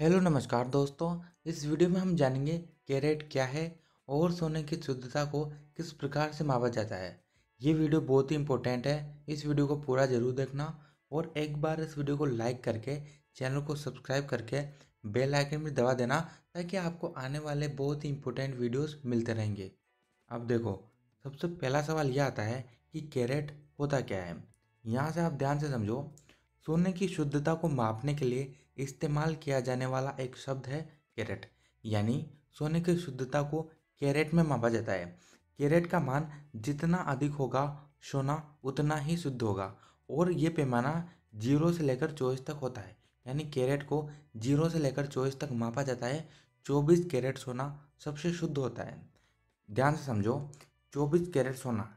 hello नमस्कार दोस्तों इस वीडियो में हम जानेंगे कैरेट क्या है और सोने की शुद्धता को किस प्रकार से मापा जाता है ये वीडियो बहुत ही इंपॉर्टेंट है इस वीडियो को पूरा ज़रूर देखना और एक बार इस वीडियो को लाइक करके चैनल को सब्सक्राइब करके बेल आइकन भी दबा देना ताकि आपको आने वाले बहुत ही इंपॉर्टेंट वीडियोस मिलते रहेंगे अब देखो सबसे पहला सवाल यह आता है कि कैरेट होता क्या है यहाँ से आप ध्यान से समझो सोने की शुद्धता को मापने के लिए इस्तेमाल किया जाने वाला एक शब्द है कैरेट यानी सोने की शुद्धता को कैरेट में मापा जाता है कैरेट का मान जितना अधिक होगा सोना उतना ही शुद्ध होगा और ये पैमाना जीरो से लेकर चौबीस तक होता है यानी कैरेट को जीरो से लेकर चौबीस तक मापा जाता है चौबीस कैरेट सोना सबसे शुद्ध होता है ध्यान से समझो चौबीस कैरेट सोना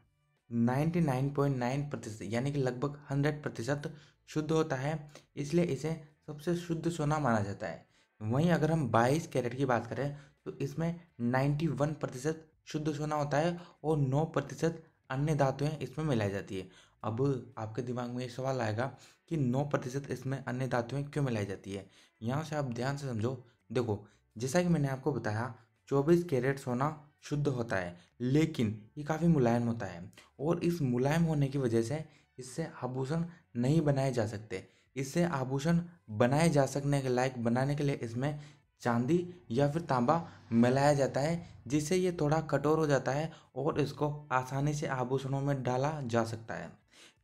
99.9 प्रतिशत यानी कि लगभग 100 प्रतिशत शुद्ध होता है इसलिए इसे सबसे शुद्ध सोना माना जाता है वहीं अगर हम बाईस कैरेट की बात करें तो इसमें नाइन्टी वन प्रतिशत शुद्ध सोना होता है और नौ प्रतिशत अन्य धातुएँ इसमें मिलाई जाती है अब आपके दिमाग में ये सवाल आएगा कि नौ प्रतिशत इसमें अन्य धातुएँ क्यों मिलाई जाती है यहाँ से आप ध्यान से समझो देखो जैसा कि मैंने आपको बताया चौबीस कैरेट सोना शुद्ध होता है लेकिन ये काफ़ी मुलायम होता है और इस मुलायम होने की वजह से इससे आभूषण नहीं बनाए जा सकते इससे आभूषण बनाए जा सकने के लायक बनाने के लिए इसमें चांदी या फिर तांबा मिलाया जाता है जिससे ये थोड़ा कठोर हो जाता है और इसको आसानी से आभूषणों में डाला जा सकता है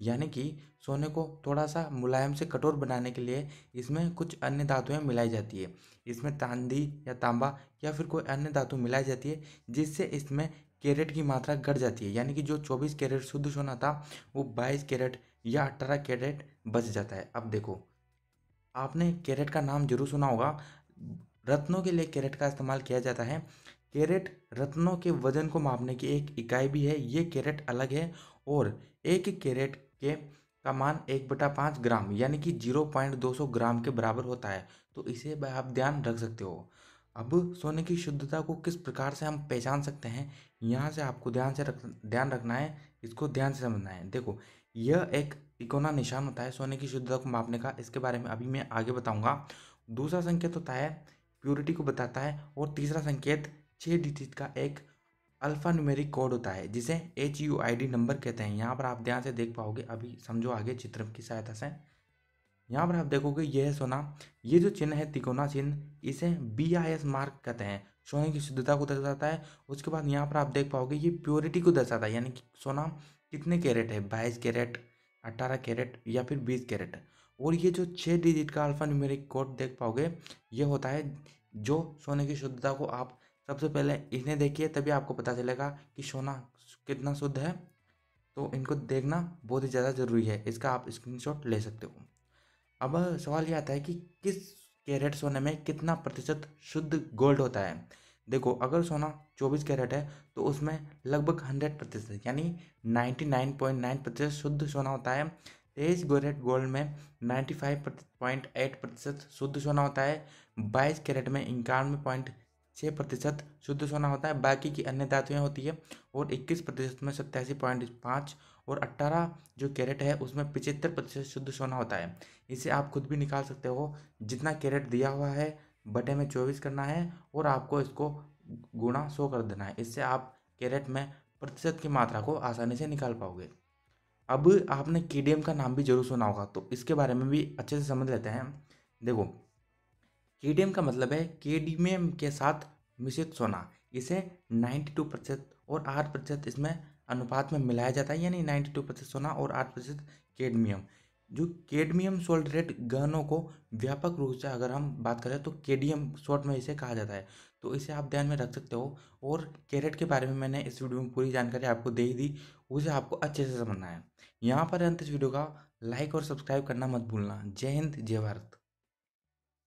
यानी कि सोने को थोड़ा सा मुलायम से कठोर बनाने के लिए इसमें कुछ अन्य धातुएँ मिलाई जाती है इसमें चांदी या तांबा या फिर कोई अन्य धातु मिलाई जाती है जिससे इसमें कैरेट की मात्रा घट जाती है यानी कि जो चौबीस कैरेट शुद्ध सोना था वो बाईस कैरेट या अठारह कैरेट बच जाता है अब देखो आपने कैरेट का नाम जरूर सुना होगा रत्नों के लिए कैरेट का इस्तेमाल किया जाता है कैरेट रत्नों के वजन को मापने की एक इकाई भी है ये कैरेट अलग है और एक कैरेट के का मान एक बटा पाँच ग्राम यानी कि जीरो पॉइंट दो सौ ग्राम के बराबर होता है तो इसे आप ध्यान रख सकते हो अब सोने की शुद्धता को किस प्रकार से हम पहचान सकते हैं यहाँ से आपको ध्यान से रख ध्यान रखना है इसको ध्यान से समझना है देखो यह एक इकोना निशान होता है सोने की शुद्धता को मापने का इसके बारे में अभी मैं आगे बताऊंगा दूसरा संकेत होता है प्योरिटी को बताता है और तीसरा संकेत छः डिजिट का एक न्यूमेरिक कोड होता है जिसे H U I D number कहते हैं यहाँ पर आप ध्यान से देख पाओगे अभी समझो आगे चित्र की सहायता से यहाँ पर आप देखोगे यह है सोना ये जो चिन्ह है तिकोना चिन्ह इसे बी आई एस मार्क कहते हैं सोने की शुद्धता को दर्शाता है उसके बाद यहाँ पर आप देख पाओगे ये प्योरिटी को दर्शाता है यानी कि सोना कितने कैरेट है बाईस कैरेट अट्ठारह कैरेट या फिर बीस कैरेट और ये जो छः डिजिट का अल्फा न्यूमेरिक कोड देख पाओगे ये होता है जो सोने की शुद्धता को आप सबसे पहले इन्हें देखिए तभी आपको पता चलेगा कि सोना कितना शुद्ध है तो इनको देखना बहुत ही ज़्यादा ज़रूरी है इसका आप स्क्रीनशॉट ले सकते हो अब सवाल ये आता है कि किस कैरेट सोने में कितना प्रतिशत शुद्ध गोल्ड होता है देखो अगर सोना चौबीस कैरेट है तो उसमें लगभग हंड्रेड प्रतिशत यानी नाइन्टी नाइन पॉइंट नाइन प्रतिशत शुद्ध सोना होता है तेईस कैरेट गोल्ड में नाइन्टी फाइव पॉइंट एट प्रतिशत शुद्ध सोना होता है बाईस कैरेट में इक्यानवे पॉइंट छः प्रतिशत शुद्ध सोना होता है बाकी की अन्य धातुएं होती है और इक्कीस प्रतिशत में सत्तासी पॉइंट पाँच और अट्ठारह जो कैरेट है उसमें पिचहत्तर प्रतिशत शुद्ध सोना होता है इसे आप खुद भी निकाल सकते हो जितना कैरेट दिया हुआ है बटे में चौबीस करना है और आपको इसको गुणा सो कर देना है इससे आप कैरेट में प्रतिशत की मात्रा को आसानी से निकाल पाओगे अब आपने के का नाम भी जरूर सुना होगा तो इसके बारे में भी अच्छे से समझ लेते हैं देखो कीडियम का मतलब है के के साथ मिश्रित सोना इसे 92 प्रतिशत और 8 प्रतिशत इसमें अनुपात में मिलाया जाता है यानी 92 प्रतिशत सोना और 8 प्रतिशत केडमियम जो केडमियम सोल्डरेट गहनों को व्यापक रूप से अगर हम बात करें तो केडियम शॉर्ट में इसे कहा जाता है तो इसे आप ध्यान में रख सकते हो और कैरेट के बारे में मैंने इस वीडियो में पूरी जानकारी आपको दे ही दी उसे आपको अच्छे से समझना है यहाँ पर अंत इस वीडियो का लाइक और सब्सक्राइब करना मत भूलना जय हिंद जय भारत